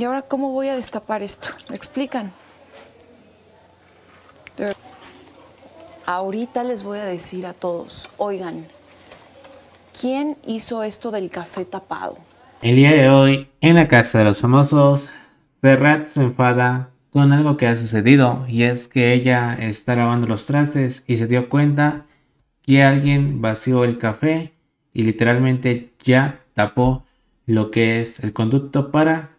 ¿Y ahora cómo voy a destapar esto? ¿Me explican? Ahorita les voy a decir a todos, oigan, ¿quién hizo esto del café tapado? El día de hoy, en la casa de los famosos, Serrat se enfada con algo que ha sucedido y es que ella está lavando los trastes y se dio cuenta que alguien vació el café y literalmente ya tapó lo que es el conducto para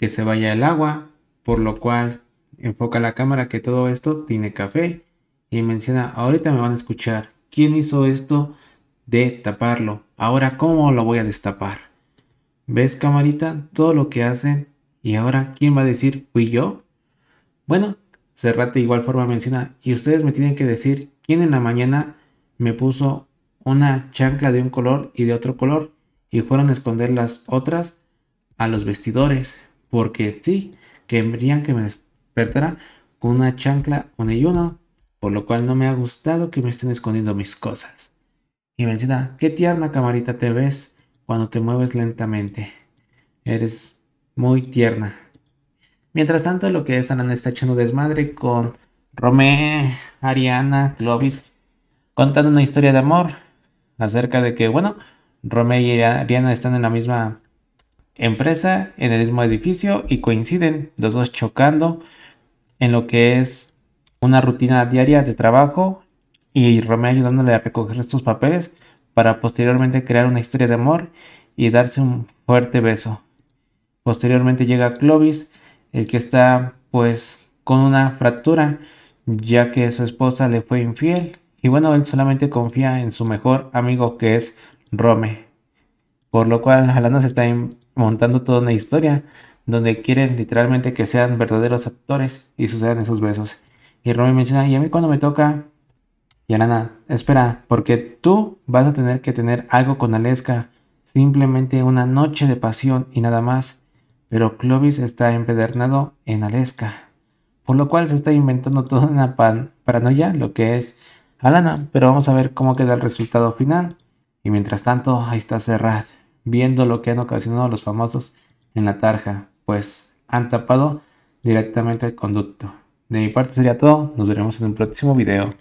que se vaya el agua, por lo cual enfoca la cámara que todo esto tiene café y menciona, ahorita me van a escuchar, ¿quién hizo esto de taparlo? Ahora, ¿cómo lo voy a destapar? ¿Ves camarita todo lo que hacen? Y ahora, ¿quién va a decir fui yo? Bueno, cerrate igual forma menciona, y ustedes me tienen que decir quién en la mañana me puso una chancla de un color y de otro color y fueron a esconder las otras a los vestidores porque sí, querrían que me despertara con una chancla, con y uno. por lo cual no me ha gustado que me estén escondiendo mis cosas. Y menciona, qué tierna camarita te ves cuando te mueves lentamente. Eres muy tierna. Mientras tanto, lo que es Ana está echando desmadre con Romé, Ariana, Clovis, contando una historia de amor acerca de que, bueno, Romé y Ariana están en la misma empresa en el mismo edificio y coinciden los dos chocando en lo que es una rutina diaria de trabajo y Romeo ayudándole a recoger estos papeles para posteriormente crear una historia de amor y darse un fuerte beso. Posteriormente llega Clovis, el que está pues con una fractura ya que su esposa le fue infiel y bueno, él solamente confía en su mejor amigo que es Rome. Por lo cual Alana se está montando toda una historia donde quieren literalmente que sean verdaderos actores y sucedan esos besos. Y Romy menciona, y a mí cuando me toca, y Alana, espera, porque tú vas a tener que tener algo con Aleska, simplemente una noche de pasión y nada más. Pero Clovis está empedernado en Aleska, por lo cual se está inventando toda una paranoia, lo que es Alana, pero vamos a ver cómo queda el resultado final. Y mientras tanto, ahí está cerrad viendo lo que han ocasionado los famosos en la tarja, pues han tapado directamente el conducto. De mi parte sería todo, nos veremos en un próximo video.